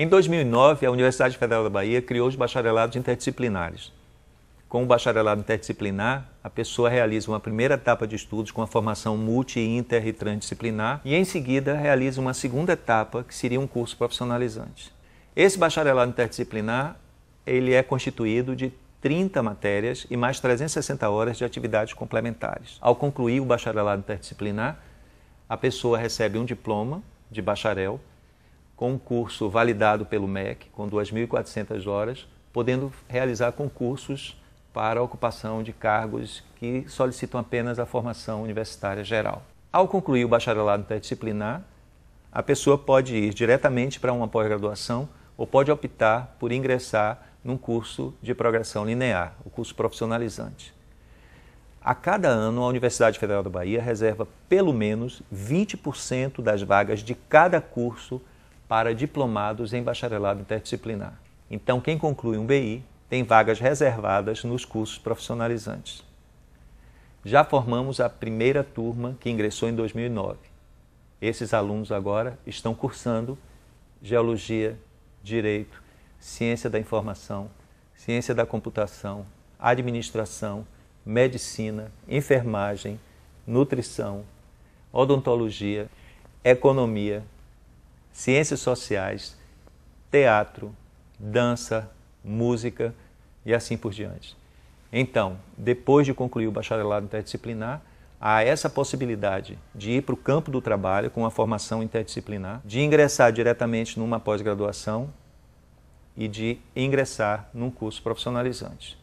Em 2009, a Universidade Federal da Bahia criou os bacharelados interdisciplinares. Com o bacharelado interdisciplinar, a pessoa realiza uma primeira etapa de estudos com a formação multi, inter e transdisciplinar e, em seguida, realiza uma segunda etapa, que seria um curso profissionalizante. Esse bacharelado interdisciplinar ele é constituído de 30 matérias e mais 360 horas de atividades complementares. Ao concluir o bacharelado interdisciplinar, a pessoa recebe um diploma de bacharel com um curso validado pelo MEC, com 2.400 horas, podendo realizar concursos para ocupação de cargos que solicitam apenas a formação universitária geral. Ao concluir o bacharelado interdisciplinar, a pessoa pode ir diretamente para uma pós-graduação ou pode optar por ingressar num curso de progressão linear, o curso profissionalizante. A cada ano, a Universidade Federal da Bahia reserva pelo menos 20% das vagas de cada curso para diplomados em bacharelado interdisciplinar. Então, quem conclui um BI tem vagas reservadas nos cursos profissionalizantes. Já formamos a primeira turma que ingressou em 2009. Esses alunos agora estão cursando Geologia, Direito, Ciência da Informação, Ciência da Computação, Administração, Medicina, Enfermagem, Nutrição, Odontologia, Economia, ciências sociais, teatro, dança, música e assim por diante. Então, depois de concluir o bacharelado interdisciplinar, há essa possibilidade de ir para o campo do trabalho com uma formação interdisciplinar, de ingressar diretamente numa pós-graduação e de ingressar num curso profissionalizante.